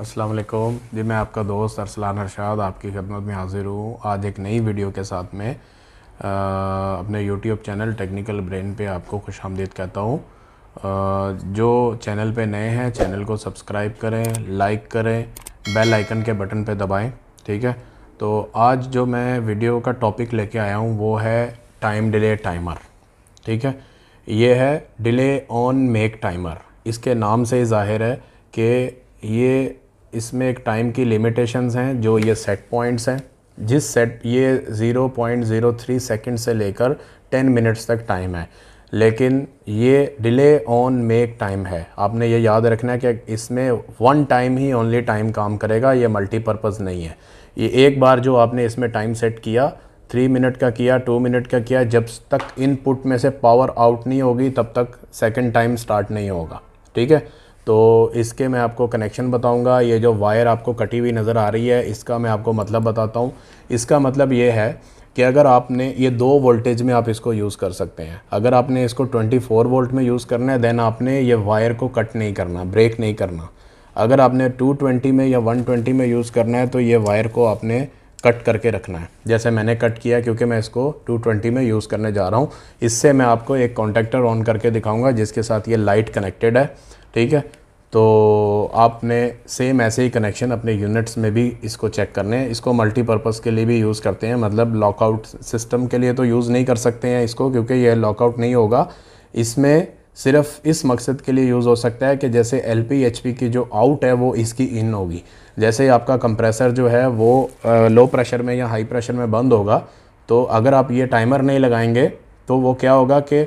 अस्सलाम वालेकुम जी मैं आपका दोस्त अरसलान अरशाद आपकी खदमत में हाज़िर हूँ आज एक नई वीडियो के साथ में आ, अपने यूट्यूब चैनल टेक्निकल ब्रेन पे आपको खुश आमदीद कहता हूँ जो चैनल पे नए हैं चैनल को सब्सक्राइब करें लाइक करें बेल आइकन के बटन पे दबाएं ठीक है तो आज जो मैं वीडियो का टॉपिक लेके आया हूँ वो है टाइम डिले टाइमर ठीक है ये है डिले ऑन मेक टाइमर इसके नाम से ही जाहिर है कि ये इसमें एक टाइम की लिमिटेशंस हैं जो ये सेट पॉइंट्स हैं जिस सेट ये 0.03 सेकंड से लेकर 10 मिनट्स तक टाइम है लेकिन ये डिले ऑन मेक टाइम है आपने ये याद रखना है कि इसमें वन टाइम ही ओनली टाइम काम करेगा ये मल्टीपर्पज़ नहीं है ये एक बार जो आपने इसमें टाइम सेट किया थ्री मिनट का किया टू मिनट का किया जब तक इनपुट में से पावर आउट नहीं होगी तब तक सेकेंड टाइम स्टार्ट नहीं होगा ठीक है तो इसके मैं आपको कनेक्शन बताऊंगा ये जो वायर आपको कटी हुई नज़र आ रही है इसका मैं आपको मतलब बताता हूँ इसका मतलब ये है कि अगर आपने ये दो वोल्टेज में आप इसको यूज़ कर सकते हैं अगर आपने इसको 24 वोल्ट में यूज़ करना है देन आपने ये वायर को कट नहीं करना ब्रेक नहीं करना अगर आपने 220 में या 120 में यूज़ करना है तो ये वायर को आपने कट करके रखना है जैसे मैंने कट किया क्योंकि मैं इसको 220 में यूज़ करने जा रहा हूँ इससे मैं आपको एक कॉन्टेक्टर ऑन करके दिखाऊँगा जिसके साथ ये लाइट कनेक्टेड है ठीक है तो आपने सेम ऐसे ही कनेक्शन अपने यूनिट्स में भी इसको चेक करने हैं इसको मल्टीपर्पज़ के लिए भी यूज़ करते हैं मतलब लॉकआउट सिस्टम के लिए तो यूज़ नहीं कर सकते हैं इसको क्योंकि यह लॉकआउट नहीं होगा इसमें सिर्फ इस मकसद के लिए यूज़ हो सकता है कि जैसे एल पी की जो आउट है वो इसकी इन होगी जैसे आपका कंप्रेसर जो है वो लो प्रेशर में या हाई प्रेशर में बंद होगा तो अगर आप ये टाइमर नहीं लगाएंगे तो वो क्या होगा कि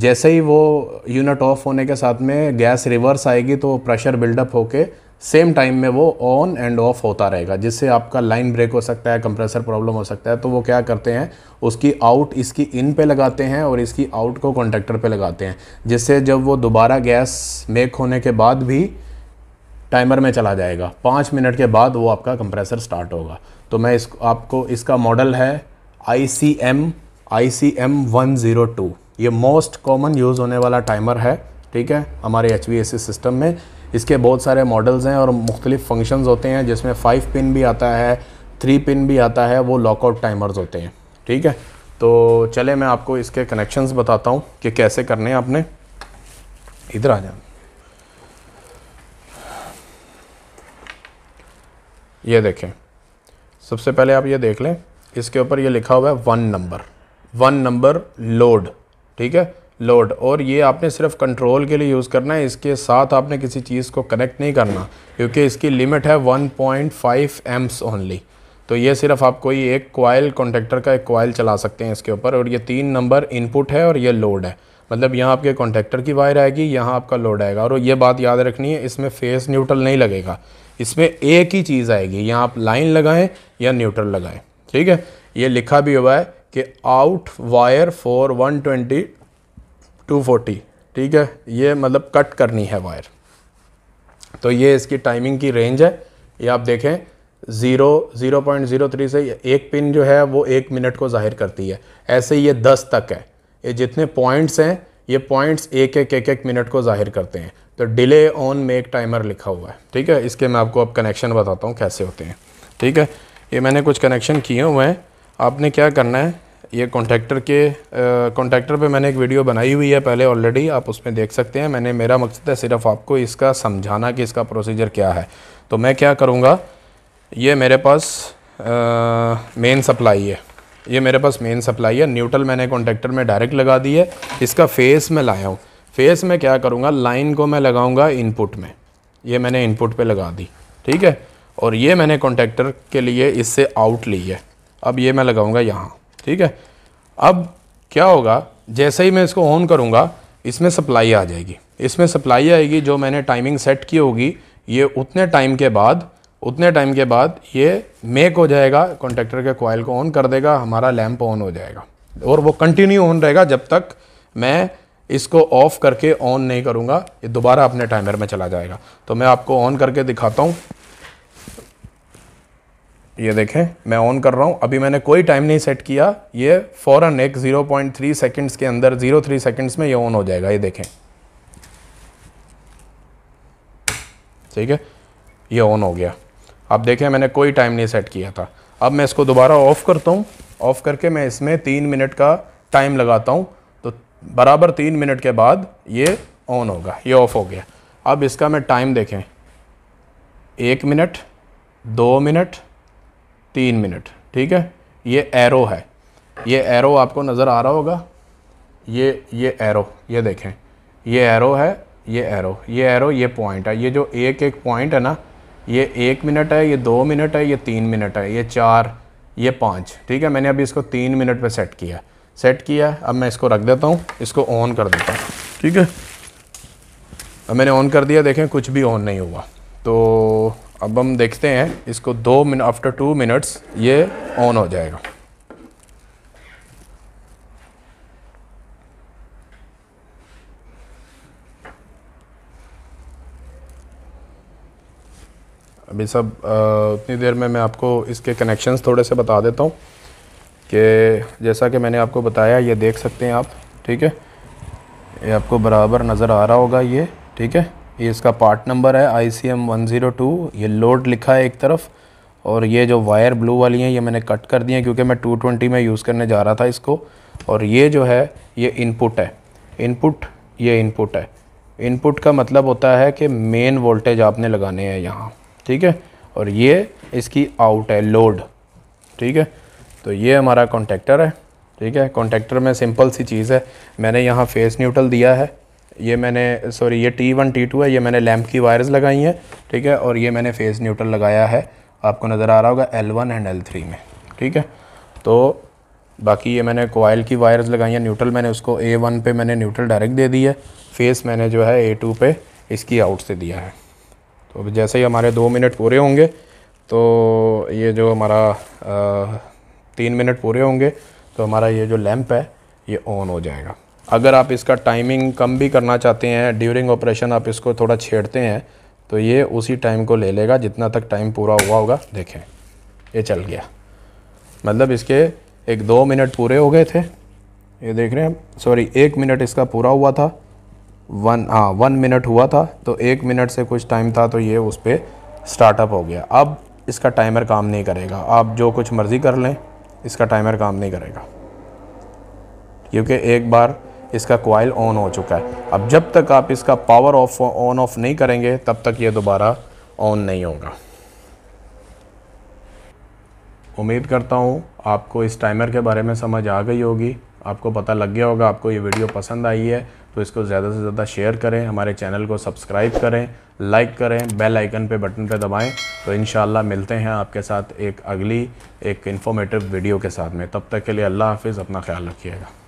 जैसे ही वो यूनिट ऑफ होने के साथ में गैस रिवर्स आएगी तो प्रेशर बिल्डअप होके सेम टाइम में वो ऑन एंड ऑफ होता रहेगा जिससे आपका लाइन ब्रेक हो सकता है कंप्रेसर प्रॉब्लम हो सकता है तो वो क्या करते हैं उसकी आउट इसकी इन पे लगाते हैं और इसकी आउट को कॉन्ट्रेक्टर पे लगाते हैं जिससे जब वो दोबारा गैस मेक होने के बाद भी टाइमर में चला जाएगा पाँच मिनट के बाद वो आपका कंप्रेसर स्टार्ट होगा तो मैं इस आपको इसका मॉडल है I C M I C M one zero two ये मोस्ट कॉमन यूज़ होने वाला टाइमर है ठीक है हमारे एच सिस्टम में इसके बहुत सारे मॉडल्स हैं और मुख्तलिफ फंक्शंस होते हैं जिसमें फ़ाइव पिन भी आता है थ्री पिन भी आता है वो लॉकआउट टाइमर्स होते हैं ठीक है तो चले मैं आपको इसके कनेक्शंस बताता हूँ कि कैसे करने हैं आपने इधर आ जाए ये देखें सबसे पहले आप ये देख लें इसके ऊपर ये लिखा हुआ है one number one number load ठीक है लोड और ये आपने सिर्फ कंट्रोल के लिए यूज़ करना है इसके साथ आपने किसी चीज़ को कनेक्ट नहीं करना क्योंकि इसकी लिमिट है 1.5 पॉइंट एम्स ओनली तो ये सिर्फ आप कोई एक क्वाइल कॉन्टेक्टर का एक क्वाइल चला सकते हैं इसके ऊपर और ये तीन नंबर इनपुट है और ये लोड है मतलब यहाँ आपके कॉन्टेक्टर की वायर आएगी यहाँ आपका लोड आएगा और ये बात याद रखनी है इसमें फेस न्यूट्रल नहीं लगेगा इसमें एक ही चीज़ आएगी यहाँ आप लाइन लगाएं या न्यूट्रल लगाएं ठीक है ये लिखा भी हुआ है कि आउट वायर फॉर 120 ट्वेंटी ठीक है ये मतलब कट करनी है वायर तो ये इसकी टाइमिंग की रेंज है ये आप देखें zero zero point zero three से एक पिन जो है वो एक मिनट को ज़ाहिर करती है ऐसे ये दस तक है ये जितने पॉइंट्स हैं ये पॉइंट्स एक एक एक एक मिनट को ज़ाहिर करते हैं तो डिले ऑन मेक टाइमर लिखा हुआ है ठीक है इसके मैं आपको अब कनेक्शन बताता हूँ कैसे होते हैं ठीक है ये मैंने कुछ कनेक्शन किए हुए हैं आपने क्या करना है ये कॉन्ट्रैक्टर के कॉन्ट्रैक्टर पे मैंने एक वीडियो बनाई हुई है पहले ऑलरेडी आप उसमें देख सकते हैं मैंने मेरा मकसद है सिर्फ आपको इसका समझाना कि इसका प्रोसीजर क्या है तो मैं क्या करूँगा ये मेरे पास मेन सप्लाई है ये मेरे पास मेन सप्लाई है न्यूट्रल मैंने कॉन्ट्रैक्टर में डायरेक्ट लगा दी है इसका फेस में लाया हूँ फेस में क्या करूँगा लाइन को मैं लगाऊँगा इनपुट में ये मैंने इनपुट पर लगा दी ठीक है और ये मैंने कॉन्ट्रैक्टर के लिए इससे आउट ली है अब ये मैं लगाऊंगा यहाँ ठीक है अब क्या होगा जैसे ही मैं इसको ऑन करूँगा इसमें सप्लाई आ जाएगी इसमें सप्लाई आएगी जो मैंने टाइमिंग सेट की होगी ये उतने टाइम के बाद उतने टाइम के बाद ये मेक हो जाएगा कॉन्टेक्टर के कोयल को ऑन कर देगा हमारा लैम्प ऑन हो जाएगा और वो कंटिन्यू ऑन रहेगा जब तक मैं इसको ऑफ़ करके ऑन नहीं करूँगा ये दोबारा अपने टाइमर में चला जाएगा तो मैं आपको ऑन करके दिखाता हूँ ये देखें मैं ऑन कर रहा हूँ अभी मैंने कोई टाइम नहीं सेट किया ये फ़ौरन एक 0.3 सेकेंड्स के अंदर 0.3 सेकेंड्स में ये ऑन हो जाएगा ये देखें ठीक है ये ऑन हो गया अब देखें मैंने कोई टाइम नहीं सेट किया था अब मैं इसको दोबारा ऑफ़ करता हूँ ऑफ़ करके मैं इसमें तीन मिनट का टाइम लगाता हूँ तो बराबर तीन मिनट के बाद ये ऑन होगा ये ऑफ़ हो गया अब इसका मैं टाइम देखें एक मिनट दो मिनट तीन मिनट ठीक है ये एरो है ये एरो आपको नज़र आ रहा होगा ये ये एरो ये देखें ये एरो है ये एरो ये एरो ये पॉइंट है ये जो एक एक पॉइंट है ना ये एक मिनट है ये दो मिनट है ये तीन मिनट है ये चार ये पाँच ठीक है मैंने अभी इसको तीन मिनट पे सेट किया सेट किया है अब मैं इसको रख देता हूँ इसको ऑन कर देता हूँ ठीक है अब मैंने ऑन कर दिया देखें कुछ भी ऑन नहीं हुआ तो अब हम देखते हैं इसको दो मिनट आफ्टर टू मिनट्स ये ऑन हो जाएगा अभी सब उतनी देर में मैं आपको इसके कनेक्शंस थोड़े से बता देता हूँ कि जैसा कि मैंने आपको बताया ये देख सकते हैं आप ठीक है ये आपको बराबर नज़र आ रहा होगा ये ठीक है ये इसका पार्ट नंबर है I C M one zero two ये लोड लिखा है एक तरफ और ये जो वायर ब्लू वाली हैं ये मैंने कट कर दी हैं क्योंकि मैं टू ट्वेंटी में यूज़ करने जा रहा था इसको और ये जो है ये इनपुट है इनपुट ये इनपुट है इनपुट का मतलब होता है कि मेन वोल्टेज आपने लगाने हैं यहाँ ठीक है और ये इसकी आउट है लोड ठीक है तो ये हमारा कॉन्टेक्टर है ठीक है कॉन्टेक्टर में सिंपल सी चीज़ है मैंने यहाँ फेस न्यूट्रल दिया है ये मैंने सॉरी ये टी वन टी टू है ये मैंने लैम्प की वायर्स लगाई हैं ठीक है और ये मैंने फ़ेस न्यूट्रल लगाया है आपको नज़र आ रहा होगा L one and L three में ठीक है तो बाकी ये मैंने कोयल की वायर्स लगाई हैं न्यूट्रल मैंने उसको ए वन पे मैंने न्यूट्रल डायरेक्ट दे दी है फेस मैंने जो है ए टू पे इसकी आउट से दिया है तो जैसे ही हमारे दो मिनट पूरे होंगे तो ये जो हमारा तीन मिनट पूरे होंगे तो हमारा ये जो लैम्प है ये ऑन हो जाएगा अगर आप इसका टाइमिंग कम भी करना चाहते हैं ड्यूरिंग ऑपरेशन आप इसको थोड़ा छेड़ते हैं तो ये उसी टाइम को ले लेगा जितना तक टाइम पूरा हुआ होगा देखें ये चल गया मतलब इसके एक दो मिनट पूरे हो गए थे ये देख रहे हैं सॉरी एक मिनट इसका पूरा हुआ था वन हाँ वन मिनट हुआ था तो एक मिनट से कुछ टाइम था तो ये उस पर स्टार्टअप हो गया अब इसका टाइमर काम नहीं करेगा आप जो कुछ मर्ज़ी कर लें इसका टाइमर काम नहीं करेगा क्योंकि एक बार इसका कोयल ऑन हो चुका है अब जब तक आप इसका पावर ऑफ ऑन ऑफ नहीं करेंगे तब तक ये दोबारा ऑन नहीं होगा उम्मीद करता हूँ आपको इस टाइमर के बारे में समझ आ गई होगी आपको पता लग गया होगा आपको ये वीडियो पसंद आई है तो इसको ज़्यादा से ज़्यादा शेयर करें हमारे चैनल को सब्सक्राइब करें लाइक करें बेल आइकन पे बटन पे दबाएं तो इन मिलते हैं आपके साथ एक अगली एक इन्फॉर्मेटिव वीडियो के साथ में तब तक के लिए अल्लाह हाफिज़ अपना ख्याल रखिएगा